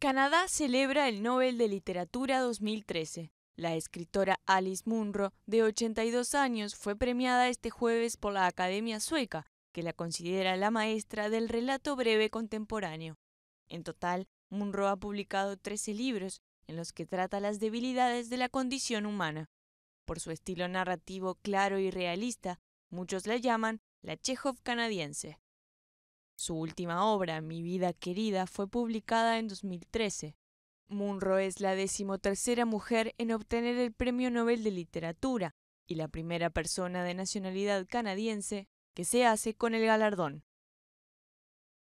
Canadá celebra el Nobel de Literatura 2013. La escritora Alice Munro, de 82 años, fue premiada este jueves por la Academia Sueca, que la considera la maestra del relato breve contemporáneo. En total, Munro ha publicado 13 libros en los que trata las debilidades de la condición humana. Por su estilo narrativo claro y realista, muchos la llaman la Chekhov canadiense. Su última obra, Mi vida querida, fue publicada en 2013. Munro es la decimotercera mujer en obtener el Premio Nobel de Literatura y la primera persona de nacionalidad canadiense que se hace con el galardón.